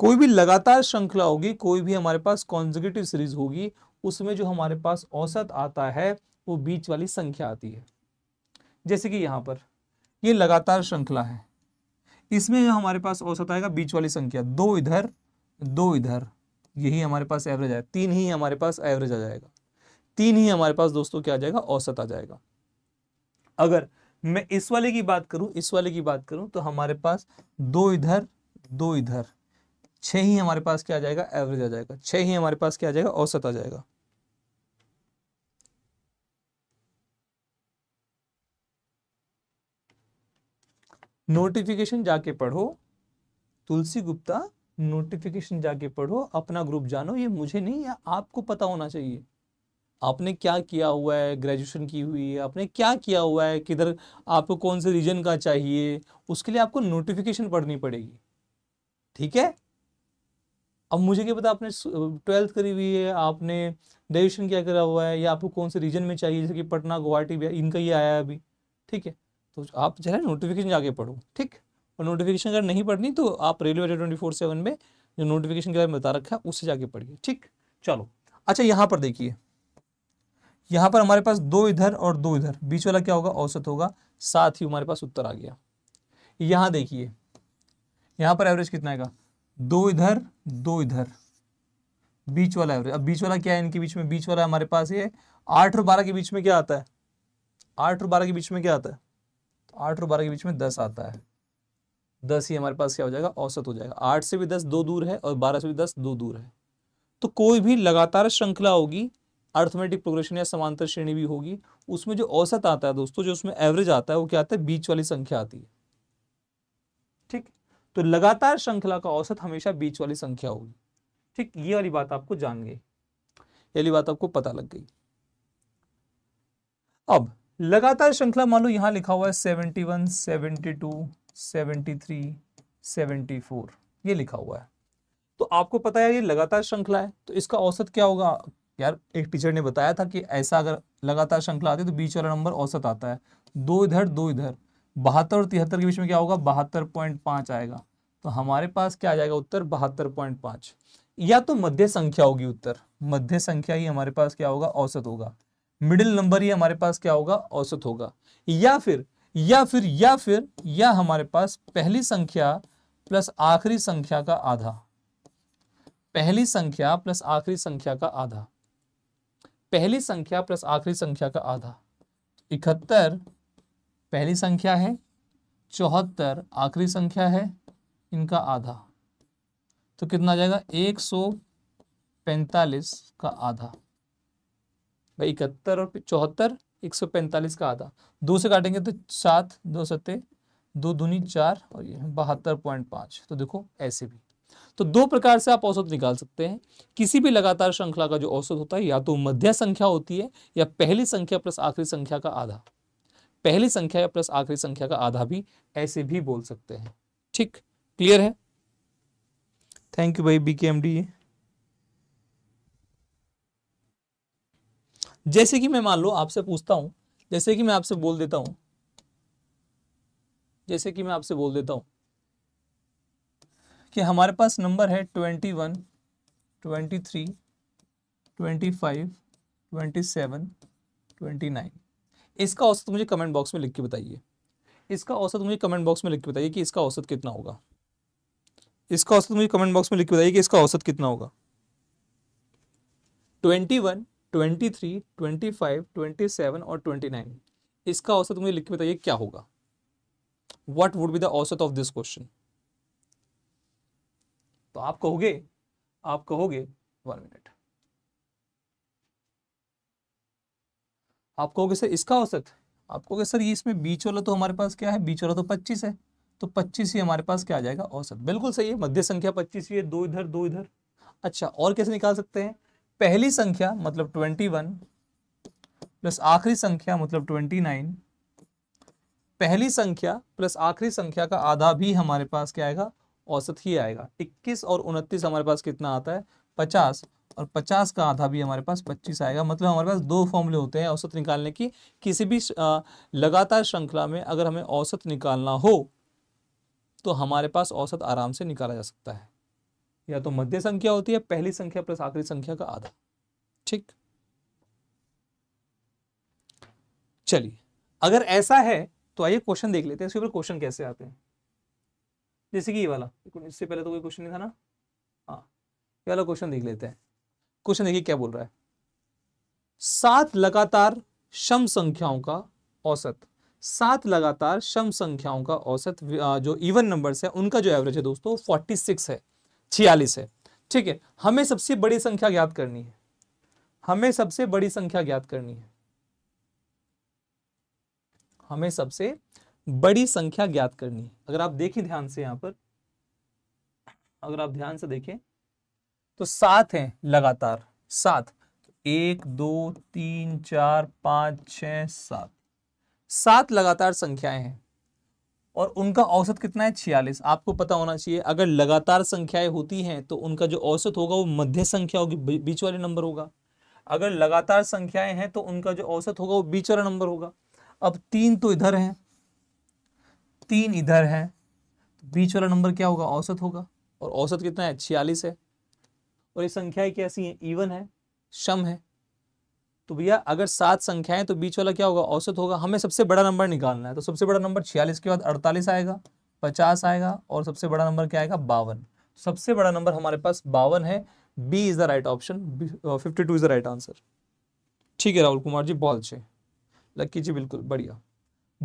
कोई भी लगातार श्रृंखला होगी कोई भी हमारे पास कॉन्जिक्यूटिव सीरीज होगी उसमें जो हमारे पास औसत आता है वो बीच वाली संख्या आती है जैसे कि यहां पर ये लगातार श्रृंखला है इसमें जो हमारे पास औसत आएगा बीच वाली संख्या दो इधर दो इधर यही हमारे पास एवरेज आया तीन ही हमारे पास एवरेज आ जाएगा तीन ही हमारे पास दोस्तों क्या आ जाएगा औसत आ जाएगा अगर मैं इस वाले की बात करूं इस वाले की बात करूं तो हमारे पास दो इधर दो इधर छः ही हमारे पास क्या आ जाएगा एवरेज आ जाएगा छः ही हमारे पास क्या आ जाएगा औसत आ जाएगा नोटिफिकेशन जाके पढ़ो तुलसी गुप्ता नोटिफिकेशन जाके पढ़ो अपना ग्रुप जानो ये मुझे नहीं या आपको पता होना चाहिए आपने क्या किया हुआ है ग्रेजुएशन की हुई है आपने क्या किया हुआ है किधर आपको कौन से रीजन का चाहिए उसके लिए आपको नोटिफिकेशन पढ़नी पड़ेगी ठीक है अब मुझे क्या पता आपने ट्वेल्थ करी हुई है आपने ग्रेजुएशन क्या करा हुआ है या आपको कौन से रीजन में चाहिए जैसे कि पटना गुवाहाटी इनका ही आया है अभी ठीक है तो आप जो है नोटिफिकेशन जाके पढ़ो ठीक और नोटिफिकेशन अगर नहीं पढ़नी तो आप रेलवे ट्वेंटी फोर सेवन में जो नोटिफिकेशन के बारे में बता रखा है उससे जाके पढ़िए ठीक चलो अच्छा यहाँ पर देखिए यहाँ पर हमारे पास दो इधर और दो इधर बीच वाला क्या होगा औसत होगा साथ ही हमारे पास उत्तर आ गया यहाँ देखिए यहाँ पर एवरेज कितना आएगा दो इधर दो इधर बीच वाला एवरेज अब बीच वाला क्या है इनके बीच में बीच वाला हमारे पास ये आठ और बारह के बीच में क्या आता है आठ और बारह के बीच में क्या आता है तो आठ और बारह के बीच में दस आता है दस ही हमारे पास क्या हो जाएगा औसत हो जाएगा आठ से भी दस दो दूर है और बारह से भी दस दो दूर है तो कोई भी लगातार श्रृंखला होगी अर्थमेटिक प्रोग्रेशन या समांतर श्रेणी भी होगी उसमें जो औसत आता है दोस्तों जो उसमें एवरेज आता है वो क्या आता है बीच वाली संख्या आती है ठीक तो लगातार श्रृंखला का औसत हमेशा बीच वाली संख्या होगी ठीक ये वाली बात आपको जान गई ये वाली बात आपको पता लग गई अब लगातार श्रृंखला मान लो यहां लिखा हुआ है seventy one seventy two seventy three seventy four ये लिखा हुआ है तो आपको पता है ये लगातार श्रृंखला है तो इसका औसत क्या होगा यार एक टीचर ने बताया था कि ऐसा अगर लगातार श्रृंखला आती है तो बीच वाला नंबर औसत आता है दो इधर दो इधर बहत्तर और तिहत्तर के बीच में क्या होगा बहत्तर पॉइंट पांच आएगा तो हमारे पास क्या आ जाएगा उत्तर बहत्तर पॉइंट पांच या तो मध्य संख्या होगी उत्तर मध्य संख्या ही हमारे पास क्या होगा औसत होगा मिडिल नंबर ही हमारे पास क्या होगा औसत होगा या फिर या फिर या फिर या हमारे पास पहली संख्या प्लस आखिरी संख्या का आधा पहली संख्या प्लस आखिरी संख्या का आधा पहली संख्या प्लस आखिरी संख्या का आधा इकहत्तर पहली संख्या है चौहत्तर आखिरी संख्या है इनका आधा तो कितना आ जाएगा एक सौ पैंतालीस का आधा भाई इकहत्तर और चौहत्तर एक सौ पैंतालीस का आधा दो से काटेंगे तो सात दो सत्ते दो दूनी चार और ये बहत्तर पॉइंट पाँच तो देखो ऐसे भी तो दो प्रकार से आप औसत निकाल सकते हैं किसी भी लगातार श्रृंखला का जो औसत होता है या तो मध्य संख्या होती है या पहली संख्या प्लस आखिरी संख्या का आधा पहली संख्या या प्लस आखिरी संख्या का आधा भी ऐसे भी बोल सकते हैं ठीक क्लियर है थैंक यू भाई बीके जैसे कि मैं मान लो आपसे पूछता हूं जैसे कि मैं आपसे बोल देता हूं जैसे कि मैं आपसे बोल देता हूं कि हमारे पास नंबर है twenty one twenty three twenty five twenty seven twenty nine इसका औसत मुझे कमेंट बॉक्स में लिख के बताइए इसका औसत मुझे कमेंट बॉक्स में लिख के बताइए कि इसका औसत कितना होगा इसका औसत मुझे कमेंट बॉक्स में लिख के बताइए कि इसका औसत कितना होगा twenty one twenty three twenty five twenty seven और ट्वेंटी नाइन इसका औसत मुझे लिख के बताइए क्या होगा वट वुड बी द औसत ऑफ दिस क्वेश्चन तो आप कहोगे आप कहोगे वन मिनट आप कहोगे सर इसका औसत आप कहोगे सर ये इसमें बीच वाला तो हमारे पास क्या है बीच वाला तो पच्चीस है तो पच्चीस ही हमारे पास क्या आ जाएगा औसत बिल्कुल सही है मध्य संख्या पच्चीस ही है दो इधर दो इधर अच्छा और कैसे निकाल सकते हैं पहली संख्या मतलब ट्वेंटी वन प्लस आखिरी संख्या मतलब ट्वेंटी नाइन पहली संख्या प्लस आखिरी संख्या का आधा भी हमारे पास क्या आएगा औसत ही आएगा इक्कीस और उनतीस हमारे पास कितना आता है पचास और पचास का आधा भी हमारे पास पच्चीस आएगा मतलब हमारे पास दो फॉर्मूले होते हैं औसत निकालने की किसी भी लगातार श्रृंखला में अगर हमें औसत निकालना हो तो हमारे पास औसत आराम से निकाला जा सकता है या तो मध्य संख्या होती है पहली संख्या प्लस आखिरी संख्या का आधा ठीक चलिए अगर ऐसा है तो आइए क्वेश्चन देख लेते हैं इसके ऊपर क्वेश्चन कैसे आते हैं जैसे कि ये वाला इससे पहले तो कोई क्वेश्चन नहीं था ना हाँ ये वाला क्वेश्चन देख लेते हैं क्वेश्चन देखिए क्या बोल रहा है सात लगातार सम संख्याओं का औसत सात लगातार सम संख्याओं का औसत जो इवन नंबर्स है उनका जो एवरेज है दोस्तों फोर्टी सिक्स है छियालीस है ठीक है हमें सबसे बड़ी संख्या ज्ञात करनी है हमें सबसे बड़ी संख्या ज्ञात करनी है हमें सबसे बड़ी संख्या ज्ञात करनी है अगर आप देखें ध्यान से यहां पर अगर आप ध्यान से देखें तो सात हैं लगातार सात एक दो तीन चार पांच छ सात सात लगातार संख्याएं हैं और उनका औसत कितना है छियालीस आपको पता होना चाहिए अगर लगातार संख्याएं होती हैं तो उनका जो औसत होगा वो मध्य संख्या होगी बीच वाले नंबर होगा अगर लगातार संख्याएं हैं तो उनका जो औसत होगा वो बीच वाला नंबर होगा अब तीन तो इधर है तीन इधर है बीच वाला नंबर क्या होगा औसत होगा और औसत कितना है छियालीस है और ये संख्याएं कैसी हैं इवन है सम है तो भैया अगर सात संख्याएं तो बीच वाला क्या होगा औसत होगा हमें सबसे बड़ा नंबर निकालना है तो सबसे बड़ा नंबर छियालीस के बाद अड़तालीस आएगा पचास आएगा और सबसे बड़ा नंबर क्या आएगा बावन तो सबसे बड़ा नंबर हमारे पास बावन है B is the right option fifty two is the right answer ठीक है राहुल कुमार जी बहुत अच्छे लक्की जी बिल्कुल बढ़िया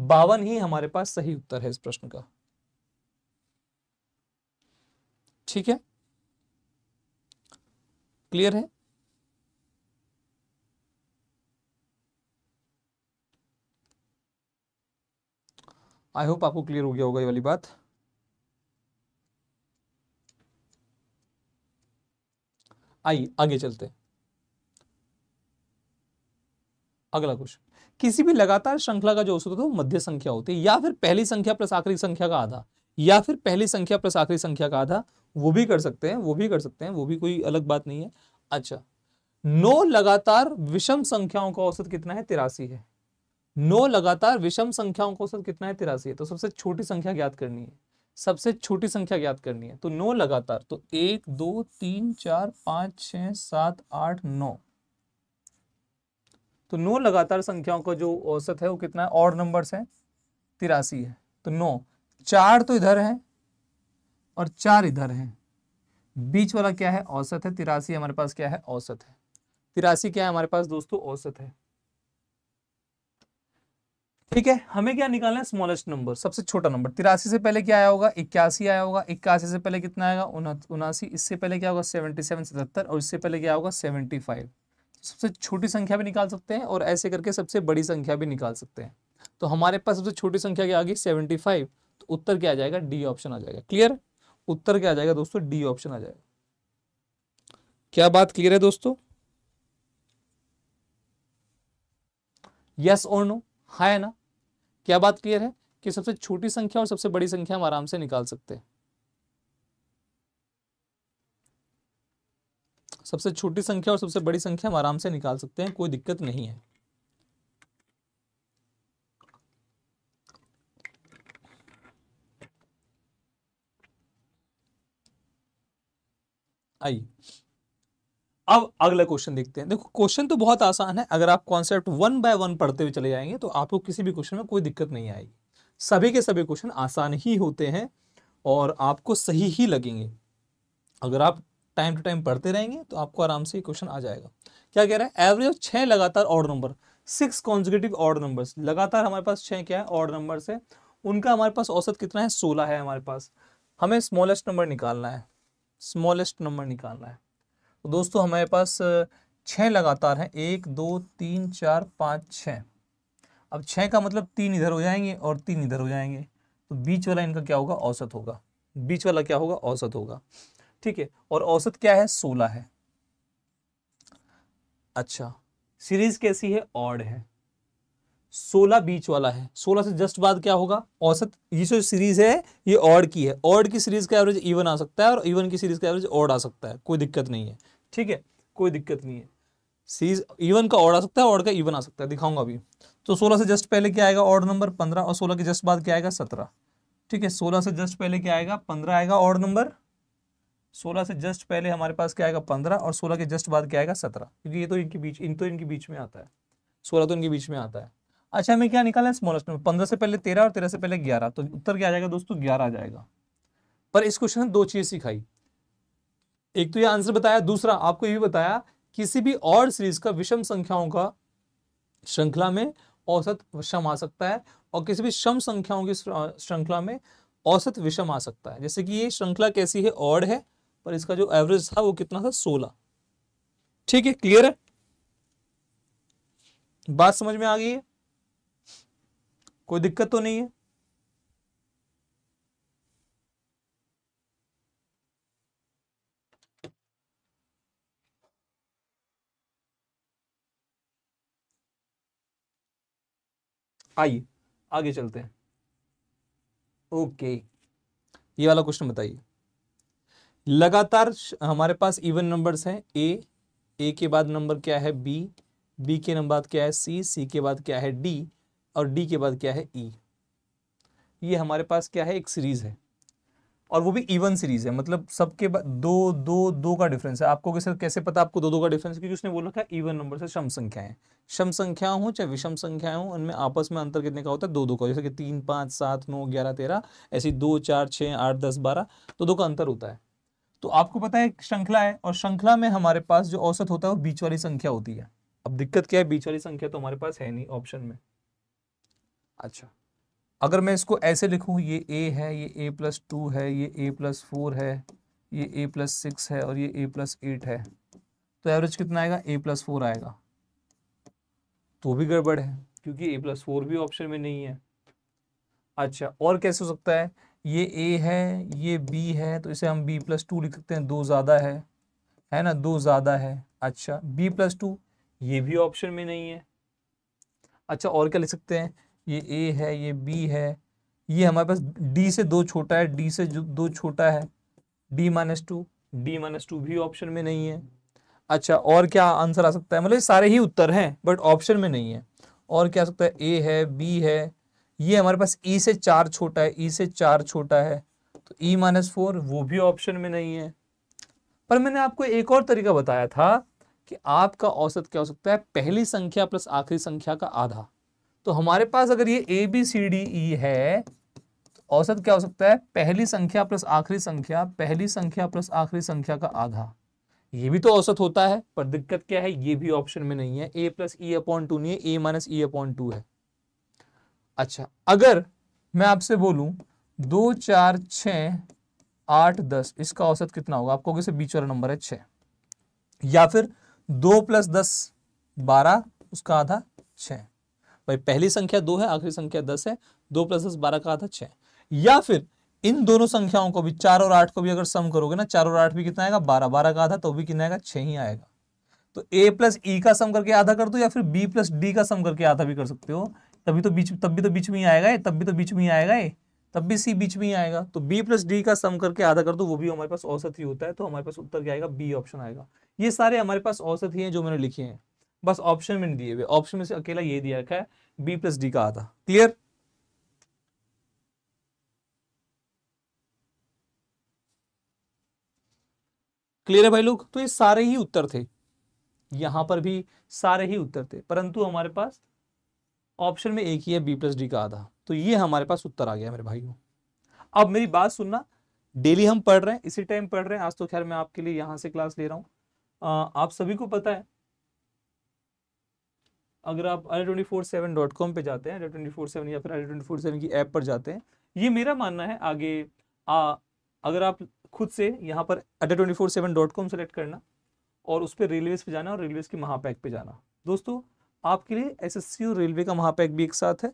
बावन ही हमारे पास सही उत्तर है इस प्रश्न का ठीक है क्लियर है आई होप आपको क्लियर हो गया होगा ये वाली बात आइए आगे चलते अगला क्वेश्चन किसी भी लगातार श्रृंखला का जो औसत होता है वो मध्य संख्या होती है या फिर पहली संख्या प्लस आखिरी संख्या का आधा या फिर पहली संख्या प्लस आखिरी संख्या का आधा वो भी कर सकते हैं वो भी कर सकते हैं वो भी कोई अलग बात नहीं है अच्छा नौ लगातार विषम संख्याओं का औसत कितना है तिरासी है नौ लगातार विषम संख्याओं का औसत कितना है तिरासी है तो सबसे छोटी संख्या ज्ञात करनी है सबसे छोटी संख्या ज्ञात करनी है तो नौ लगातार तो एक दो तीन चार पांच छ सात आठ नौ तो नौ लगातार संख्याओं का जो औसत है वो कितना है और नंबर्स है तिरासी है तो नौ चार तो इधर है और चार इधर है बीच वाला क्या है औसत है तिरासी हमारे पास क्या है औसत है तिरासी क्या है हमारे पास दोस्तों औसत है ठीक है हमें क्या निकालना है स्मॉलेस्ट नंबर सबसे छोटा नंबर तिरासी से पहले क्या आया होगा इक्यासी आया होगा इक्यासी से पहले कितना आएगा उनासी इससे पहले क्या होगा सेवेंटी सेवन सतहत्तर और इससे पहले क्या होगा सेवेंटी फाइव तो सबसे छोटी संख्या भी निकाल सकते हैं और ऐसे करके सबसे बड़ी संख्या भी निकाल सकते हैं तो हमारे पास सबसे छोटी संख्या क्या आ गई सेवेंटी फाइव उत्तर क्या आ जाएगा डी ऑप्शन आ जाएगा क्लियर उत्तर क्या आ जाएगा दोस्तों डी ऑप्शन आ जाएगा क्या बात क्लियर है दोस्तों यस और नो हाय ना क्या बात क्लियर है कि सबसे छोटी संख्या और सबसे बड़ी संख्या हम आराम से निकाल सकते हैं सबसे छोटी संख्या और सबसे बड़ी संख्या हम आराम से निकाल सकते हैं कोई दिक्कत नहीं है आइए अब अगला क्वेश्चन देखते हैं देखो क्वेश्चन तो बहुत आसान है अगर आप कॉन्सेप्ट वन बाय वन पढ़ते हुए चले जाएंगे तो आपको किसी भी क्वेश्चन में कोई दिक्कत नहीं आएगी सभी के सभी क्वेश्चन आसान ही होते हैं और आपको सही ही लगेंगे अगर आप टाइम टू टाइम पढ़ते रहेंगे तो आपको आराम से क्वेश्चन आ जाएगा क्या कह रहा है एवरेज छह लगातार odd number six consecutive odd number लगातार हमारे पास छह क्या है ऑर्ड नंबर है उनका हमारे पास औसत कितना है सोलह है हमारे पास हमें स्मॉलेस्ट नंबर निकालना है स्मॉलेस्ट नंबर निकालना है तो दोस्तों हमारे पास छः लगातार हैं एक दो तीन चार पाँच छः अब छः का मतलब तीन इधर हो जाएंगे और तीन इधर हो जाएंगे तो बीच वाला इनका क्या होगा औसत होगा बीच वाला क्या होगा औसत होगा ठीक है और औसत क्या है सोलह है अच्छा सीरीज कैसी है ऑड है सोलह बीच वाला है सोलह से जस्ट बाद क्या होगा औसत ये जो सीरीज है ये ऑड की है ऑड की सीरीज का एवरेज इवन आ सकता है और इवन की सीरीज का एवरेज ऑड आ सकता है कोई दिक्कत नहीं है ठीक है कोई दिक्कत नहीं है सीरीज इवन का ऑड आ सकता है ऑड का इवन आ सकता है दिखाऊंगा अभी तो सोलह से जस्ट पहले क्या आएगा ऑड नंबर पंद्रह और सोलह के जस्ट बाद क्या आएगा सत्रह ठीक है सोलह से जस्ट पहले क्या आएगा पंद्रह आएगा ऑड नंबर सोलह से जस्ट पहले हमारे पास क्या आएगा पंद्रह और सोलह के जस्ट बाद क्या आएगा सत्रह क्योंकि ये तो इनके बीच इन तो इनके बीच में आता है सोलह तो इनके बीच में आता है अच्छा हमें क्या निकाला है स्मॉलेस्ट नंबर पंद्रह से पहले तेरह और तेरह से पहले ग्यारह तो उत्तर क्या आ जाएगा दोस्तों ग्यारह आ जाएगा पर इस क्वेश्चन ने दो चीज़ सिखाई एक तो ये आंसर बताया दूसरा आपको ये भी बताया किसी भी और सीरीज का विषम संख्याओं का श्रृंखला में औसत विषम आ सकता है और किसी भी सम संख्याओं की श्रृंखला में औसत विषम आ सकता है जैसे कि ये श्रृंखला कैसी है ऑड है पर इसका जो एवरेज था वो कितना था सोलह ठीक है क्लियर है बात समझ में आ गई है कोई दिक्कत तो नहीं है आइए आगे चलते हैं ओके ये वाला क्वेश्चन बताइए लगातार हमारे पास इवन नंबर्स हैं ए ए के बाद नंबर क्या है बी बी के नंबर क्या है सी सी के बाद क्या है डी और डी के बाद क्या है ई e. ये हमारे पास क्या है एक सीरीज़ है और वो भी इवन सीरीज है मतलब सबके दो दो दो का डिफरेंस है आपको कैसे कैसे पता आपको दो दो का डिफरेंस क्योंकि उसने बोला था इवन नंबर से सम संख्याएं सम संख्या हो चाहे विषम संख्या हो उनमें आपस में अंतर कितने का होता है दो दो का जैसे कि तीन पाँच सात नौ ग्यारह तेरह ऐसी दो चार छः आठ दस बारह तो दो का अंतर होता है तो आपको पता है श्रृंखला है और श्रृंखला में हमारे पास जो औसत होता है वो बीच वाली संख्या होती है अब दिक्कत क्या है बीच वाली संख्या तो हमारे पास है नहीं ऑप्शन में अच्छा अगर मैं इसको ऐसे लिखूं ये ए है ये ए प्लस टू है ये ए प्लस फोर है ये ए प्लस सिक्स है और ये ए प्लस एट है तो एवरेज कितना आएगा ए प्लस फोर आएगा तो भी गड़बड़ है क्योंकि ए प्लस फोर भी ऑप्शन में नहीं है अच्छा और कैसे हो सकता है ये ए है ये बी है तो इसे हम बी प्लस टू लिख सकते हैं दो ज़्यादा है है ना दो ज़्यादा है अच्छा बी प्लस टू ये भी ऑप्शन में नहीं है अच्छा और क्या लिख सकते हैं ये ए है ये बी है ये हमारे पास डी से दो छोटा है डी से दो छोटा है D minus two D minus two भी ऑप्शन में नहीं है अच्छा और क्या आंसर आ सकता है मतलब सारे ही उत्तर हैं बट ऑप्शन में नहीं है और क्या आ सकता है ए है बी है ये हमारे पास ई e से चार छोटा है ई e से चार छोटा है तो ई माइनस फोर वो भी ऑप्शन में नहीं है पर मैंने आपको एक और तरीका बताया था कि आपका औसत क्या हो सकता है पहली संख्या प्लस आखिरी संख्या का आधा तो हमारे पास अगर ये A B C D E है तो औसत क्या हो सकता है पहली संख्या प्लस आखिरी संख्या पहली संख्या प्लस आखिरी संख्या का आधा ये भी तो औसत होता है पर दिक्कत क्या है ये भी ऑप्शन में नहीं है a plus e upon two नहीं है a minus e upon two है अच्छा अगर मैं आपसे बोलूं दो चार छ आठ दस इसका औसत कितना होगा आपको कैसे बीच वाला नंबर है छ या फिर दो प्लस दस बारह उसका आधा छः भाई पहली संख्या दो है आखिरी संख्या दस है दो प्लस दस बारह का आता छह या फिर इन दोनों संख्याओं को भी चार और आठ को भी अगर सम करोगे ना चार और आठ भी कितना आएगा बारह बारह का आधा तो भी कितना आएगा छह ही आएगा तो ए प्लस ई का सम करके आधा कर दो या फिर बी प्लस डी का सम करके आधा भी कर सकते हो तभी तो बीच तब भी तो बीच में ही आएगा तब भी तो बीच में ही आएगा तब भी सी बीच में ही आएगा तो बी प्लस डी का सम करके आधा कर दो वो भी हमारे पास औसत ही होता है तो हमारे पास उत्तर क्या आएगा बी ऑप्शन आएगा ये सारे हमारे पास औसत ही है जो मैंने लिखे हैं बस ऑप्शन में नहीं दिए हुए ऑप्शन में से अकेला ये दिया रखा है बी प्लस डी का आधा क्लियर क्लियर है भाई लोग तो ये सारे ही उत्तर थे यहां पर भी सारे ही उत्तर थे परंतु हमारे पास ऑप्शन में एक ही है बी प्लस डी का आधा तो ये हमारे पास उत्तर आ गया मेरे को अब मेरी बात सुनना डेली हम पढ़ रहे हैं इसी टाइम पढ़ रहे हैं आज तो खैर मैं आपके लिए यहां से क्लास ले रहा आ, आप सभी को पता है अगर आप अरे twenty four seven dot com पर जाते हैं अरे ट्वेंटी फोर सेवन या फिर अरे ट्वेंटी फोर सेवन की ऐप पर जाते हैं ये मेरा मानना है आगे आ, अगर आप खुद से यहाँ पर अरे twenty four seven dot com select करना और उस पर रेलवेज़ पर जाना और रेलवेज़ के महापैक पर जाना दोस्तों आपके लिए एस एस सी और रेलवे का महापैक भी एक साथ है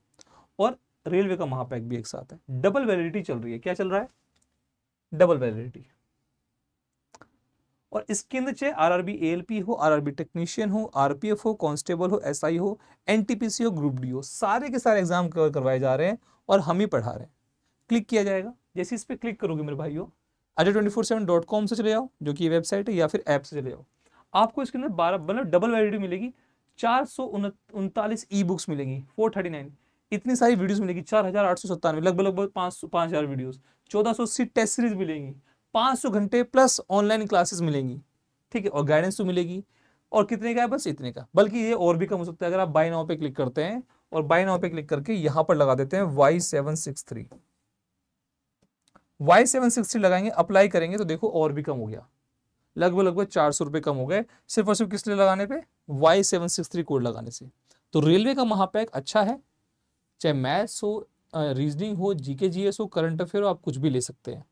और रेलवे का महापैक भी एक साथ है डबल वैलिडिटी चल रही है क्या चल रहा है डबल वैलिडिटी और इसके अंदर चाहे आरआरबी एएलपी हो आरआरबी टेक्नीशियन हो आरपीएफ हो कांस्टेबल हो एसआई हो एनटीपीसी हो ग्रुप डी हो सारे के सारे एग्जाम कवर करवाए जा रहे हैं और हम ही पढ़ा रहे हैं क्लिक किया जाएगा जैसे इस पर क्लिक करोगे मेरे हो अजय twenty four seven dot com से चले जाओ जो कि वेबसाइट है या फिर ऐप से चले जाओ आपको इसके अंदर बारह मतलब डबल वैलिडी मिलेगी चार सौ उनतालीस ई बुक्स मिलेंगी फोर थर्टी नाइन इतनी सारी वीडियोस मिलेगी चार हज़ार आठ सौ सत्तानवे लगभग लगभग पाँच पाँच हज़ार वीडियोज़ चौदह सौ अस्सी टेस्ट सीरीज मिलेंगी पाँच घंटे प्लस ऑनलाइन क्लासेस मिलेंगी ठीक है और गाइडेंस तो मिलेगी और कितने का है बस इतने का बल्कि ये और भी कम हो सकता है अगर आप बाई नाव पे क्लिक करते हैं और बाई नाव पे क्लिक करके यहां पर लगा देते हैं Y seven six three Y seven six three लगाएंगे अप्लाई करेंगे तो देखो और भी कम हो गया लगभग लगभग चार सौ रुपये कम हो गए सिर्फ और सिर्फ किस लिए लगाने पे Y seven six three code लगाने से तो रेलवे का महापैक अच्छा है चाहे मैथ्स हो रीजनिंग हो जीके जीएस हो करंट अफेयर हो आप कुछ भी ले सकते हैं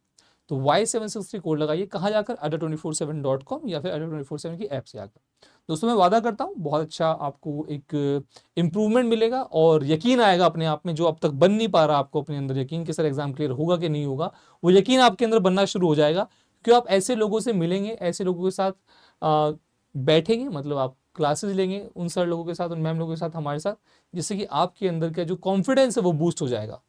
तो Y seven six three code लगाइए कहाँ जाकर Adda twenty four seven dot com या फिर अडर ट्वेंटी फोर सेवन की ऐप से आकर दोस्तों मैं वादा करता हूँ बहुत अच्छा आपको एक इम्प्रूवमेंट मिलेगा और यकीन आएगा अपने आप में जो अब तक बन नहीं पा रहा आपको अपने अंदर यकीन कि सर एग्जाम क्लियर होगा कि नहीं होगा वो यकीन आपके अंदर बनना शुरू हो जाएगा क्योंकि आप ऐसे लोगों से मिलेंगे ऐसे लोगों के साथ बैठेंगे मतलब आप क्लासेस लेंगे उन सर लोगों के साथ उन मैम लोगों के साथ हमारे साथ जिससे कि आपके अंदर का जो कॉन्फिडेंस है वो बूस्ट हो जाएगा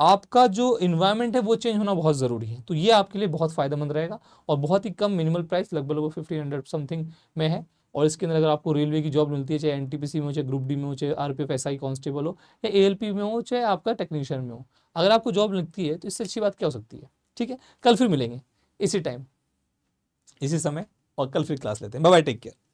आपका जो इन्वायरमेंट है वो चेंज होना बहुत ज़रूरी है तो ये आपके लिए बहुत फ़ायदेमंद रहेगा और बहुत ही कम मिनिमल प्राइस लगभग लगभग फिफ्टीन हंड्रेड समथिंग में है और इसके अंदर अगर आपको रेलवे की जॉब मिलती है चाहे एनटीपीसी में हो चाहे ग्रुप डी में हो चाहे आर पी एसआई कांस्टेबल हो या एएलपी में हो चाहे आपका टेक्नीशियन में हो अगर आपको जॉब मिलती है तो इससे अच्छी बात क्या हो सकती है ठीक है कल फिर मिलेंगे इसी टाइम इसी समय और कल फिर क्लास लेते हैं बाय टेक केयर